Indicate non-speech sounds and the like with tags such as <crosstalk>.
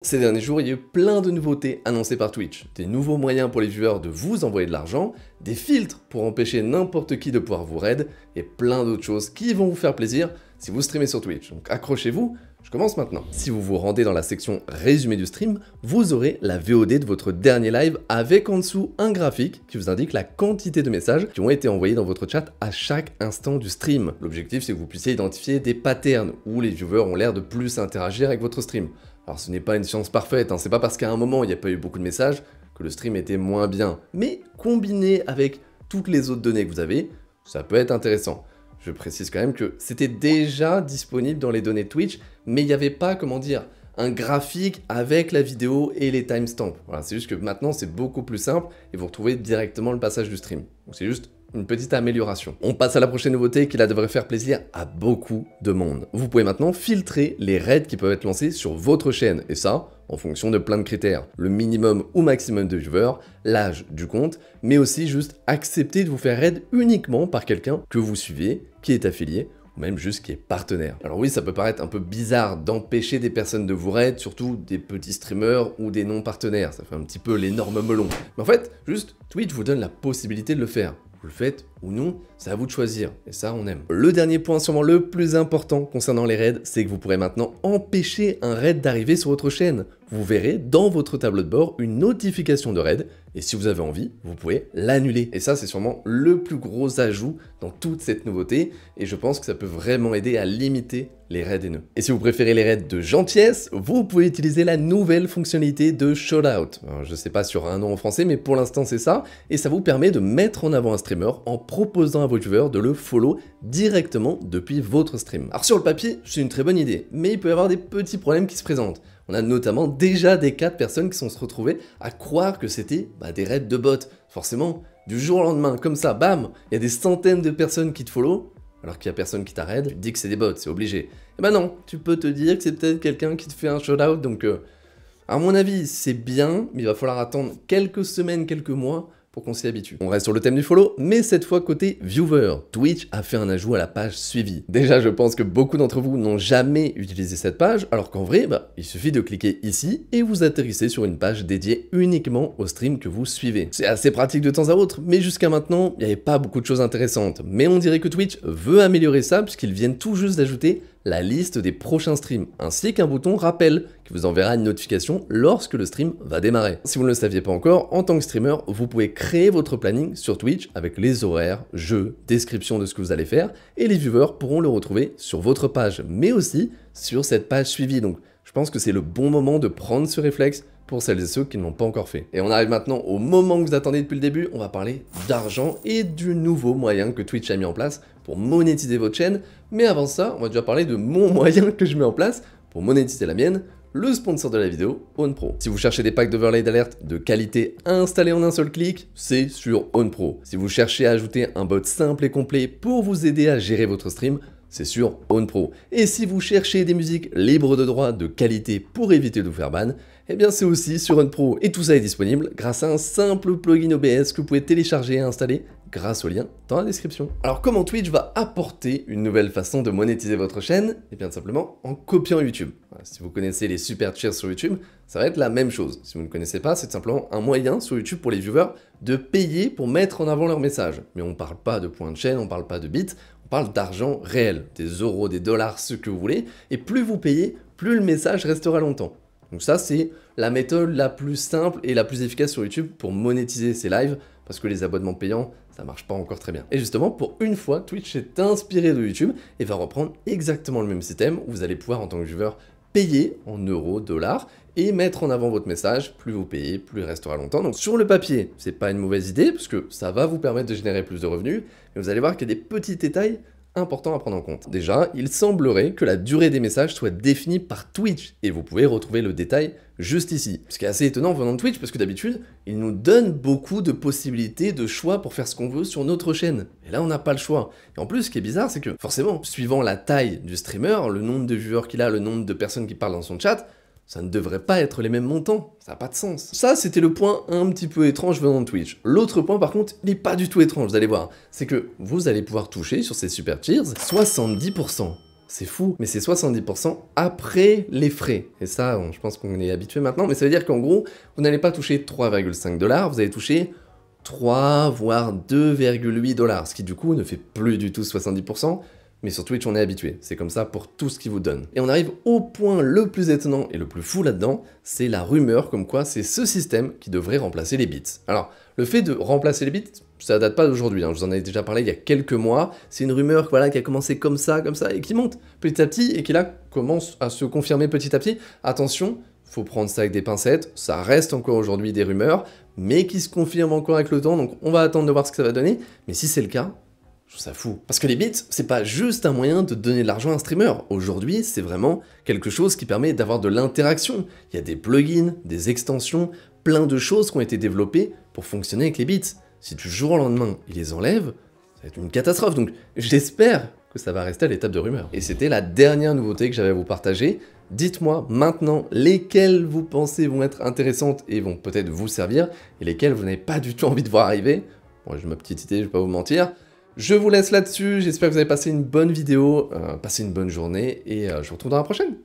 Ces derniers jours, il y a eu plein de nouveautés annoncées par Twitch. Des nouveaux moyens pour les viewers de vous envoyer de l'argent, des filtres pour empêcher n'importe qui de pouvoir vous raid, et plein d'autres choses qui vont vous faire plaisir si vous streamez sur Twitch. Donc accrochez-vous, je commence maintenant. Si vous vous rendez dans la section résumé du stream, vous aurez la VOD de votre dernier live avec en dessous un graphique qui vous indique la quantité de messages qui ont été envoyés dans votre chat à chaque instant du stream. L'objectif c'est que vous puissiez identifier des patterns où les viewers ont l'air de plus interagir avec votre stream. Alors ce n'est pas une science parfaite, hein. c'est pas parce qu'à un moment il n'y a pas eu beaucoup de messages que le stream était moins bien, mais combiné avec toutes les autres données que vous avez, ça peut être intéressant. Je précise quand même que c'était déjà disponible dans les données Twitch, mais il n'y avait pas, comment dire, un graphique avec la vidéo et les timestamps. Voilà, c'est juste que maintenant c'est beaucoup plus simple et vous retrouvez directement le passage du stream. Donc c'est juste une petite amélioration. On passe à la prochaine nouveauté qui la devrait faire plaisir à beaucoup de monde. Vous pouvez maintenant filtrer les raids qui peuvent être lancés sur votre chaîne et ça en fonction de plein de critères, le minimum ou maximum de viewers, l'âge du compte, mais aussi juste accepter de vous faire raid uniquement par quelqu'un que vous suivez, qui est affilié ou même juste qui est partenaire. Alors oui, ça peut paraître un peu bizarre d'empêcher des personnes de vous raid, surtout des petits streamers ou des non-partenaires, ça fait un petit peu l'énorme melon. Mais en fait, juste Twitch vous donne la possibilité de le faire. Vous le faites ou non, c'est à vous de choisir, et ça on aime. Le dernier point, sûrement le plus important concernant les raids, c'est que vous pourrez maintenant empêcher un raid d'arriver sur votre chaîne. Vous verrez dans votre tableau de bord une notification de raid, et si vous avez envie, vous pouvez l'annuler. Et ça c'est sûrement le plus gros ajout dans toute cette nouveauté, et je pense que ça peut vraiment aider à limiter les raids haineux. Et si vous préférez les raids de gentillesse, vous pouvez utiliser la nouvelle fonctionnalité de Shoutout. je sais pas sur un nom en français, mais pour l'instant c'est ça, et ça vous permet de mettre en avant un streamer en proposant à vos joueurs de le follow directement depuis votre stream. Alors sur le papier, c'est une très bonne idée, mais il peut y avoir des petits problèmes qui se présentent. On a notamment déjà des cas de personnes qui sont se retrouvées à croire que c'était bah, des raids de bots. Forcément, du jour au lendemain, comme ça, bam, il y a des centaines de personnes qui te follow, alors qu'il n'y a personne qui t'arrête, tu dis que c'est des bots, c'est obligé. Et eh bah ben non, tu peux te dire que c'est peut-être quelqu'un qui te fait un shout-out, donc... Euh, à mon avis, c'est bien, mais il va falloir attendre quelques semaines, quelques mois qu'on s'y habitue. On reste sur le thème du follow, mais cette fois côté viewer. Twitch a fait un ajout à la page suivie. Déjà, je pense que beaucoup d'entre vous n'ont jamais utilisé cette page, alors qu'en vrai, bah, il suffit de cliquer ici et vous atterrissez sur une page dédiée uniquement au stream que vous suivez. C'est assez pratique de temps à autre, mais jusqu'à maintenant, il n'y avait pas beaucoup de choses intéressantes. Mais on dirait que Twitch veut améliorer ça puisqu'ils viennent tout juste d'ajouter la liste des prochains streams, ainsi qu'un bouton rappel qui vous enverra une notification lorsque le stream va démarrer. Si vous ne le saviez pas encore, en tant que streamer, vous pouvez créer votre planning sur Twitch avec les horaires, jeux, description de ce que vous allez faire, et les viewers pourront le retrouver sur votre page, mais aussi sur cette page suivie. Donc je pense que c'est le bon moment de prendre ce réflexe pour celles et ceux qui ne l'ont pas encore fait. Et on arrive maintenant au moment que vous attendez depuis le début, on va parler d'argent et du nouveau moyen que Twitch a mis en place pour monétiser votre chaîne. Mais avant ça, on va déjà parler de mon <laughs> moyen que je mets en place pour monétiser la mienne, le sponsor de la vidéo, OwnPro. Si vous cherchez des packs d'overlay d'alerte de qualité installés en un seul clic, c'est sur OwnPro. Si vous cherchez à ajouter un bot simple et complet pour vous aider à gérer votre stream, c'est sur Pro. Et si vous cherchez des musiques libres de droit de qualité pour éviter de vous faire ban, eh bien c'est aussi sur Pro Et tout ça est disponible grâce à un simple plugin OBS que vous pouvez télécharger et installer grâce au lien dans la description. Alors comment Twitch va apporter une nouvelle façon de monétiser votre chaîne Et eh bien simplement en copiant YouTube. Si vous connaissez les super cheers sur YouTube, ça va être la même chose. Si vous ne connaissez pas, c'est simplement un moyen sur YouTube pour les viewers de payer pour mettre en avant leur message. Mais on ne parle pas de points de chaîne, on ne parle pas de bits, on parle d'argent réel, des euros, des dollars, ce que vous voulez. Et plus vous payez, plus le message restera longtemps. Donc ça, c'est la méthode la plus simple et la plus efficace sur YouTube pour monétiser ses lives parce que les abonnements payants, ça marche pas encore très bien. Et justement, pour une fois, Twitch est inspiré de YouTube et va reprendre exactement le même système où vous allez pouvoir, en tant que joueur, payer en euros, dollars et mettre en avant votre message. Plus vous payez, plus il restera longtemps. Donc sur le papier, c'est pas une mauvaise idée parce que ça va vous permettre de générer plus de revenus. Mais vous allez voir qu'il y a des petits détails important à prendre en compte. Déjà, il semblerait que la durée des messages soit définie par Twitch, et vous pouvez retrouver le détail juste ici. Ce qui est assez étonnant venant de Twitch, parce que d'habitude, il nous donne beaucoup de possibilités, de choix pour faire ce qu'on veut sur notre chaîne. Et là, on n'a pas le choix. Et en plus, ce qui est bizarre, c'est que forcément, suivant la taille du streamer, le nombre de viewers qu'il a, le nombre de personnes qui parlent dans son chat, ça ne devrait pas être les mêmes montants, ça n'a pas de sens. Ça, c'était le point un petit peu étrange venant de Twitch. L'autre point, par contre, il n'est pas du tout étrange, vous allez voir. C'est que vous allez pouvoir toucher sur ces Super Cheers 70%. C'est fou, mais c'est 70% après les frais. Et ça, je pense qu'on est habitué maintenant, mais ça veut dire qu'en gros, vous n'allez pas toucher 3,5 dollars, vous allez toucher 3, voire 2,8 dollars, ce qui du coup ne fait plus du tout 70%, mais sur Twitch, on est habitué, c'est comme ça pour tout ce qui vous donne. Et on arrive au point le plus étonnant et le plus fou là-dedans, c'est la rumeur comme quoi c'est ce système qui devrait remplacer les bits. Alors, le fait de remplacer les bits, ça date pas d'aujourd'hui, hein. je vous en avais déjà parlé il y a quelques mois, c'est une rumeur voilà, qui a commencé comme ça, comme ça, et qui monte petit à petit, et qui là commence à se confirmer petit à petit. Attention, faut prendre ça avec des pincettes, ça reste encore aujourd'hui des rumeurs, mais qui se confirment encore avec le temps, donc on va attendre de voir ce que ça va donner, mais si c'est le cas, ça fou. Parce que les bits, c'est pas juste un moyen de donner de l'argent à un streamer. Aujourd'hui, c'est vraiment quelque chose qui permet d'avoir de l'interaction. Il y a des plugins, des extensions, plein de choses qui ont été développées pour fonctionner avec les bits. Si du jour au lendemain, ils les enlèvent, ça va être une catastrophe. Donc j'espère que ça va rester à l'étape de rumeur. Et c'était la dernière nouveauté que j'avais à vous partager. Dites-moi maintenant lesquelles vous pensez vont être intéressantes et vont peut-être vous servir, et lesquelles vous n'avez pas du tout envie de voir arriver. Moi bon, j'ai ma petite idée, je vais pas vous mentir. Je vous laisse là-dessus, j'espère que vous avez passé une bonne vidéo, euh, passé une bonne journée et euh, je vous retrouve dans la prochaine.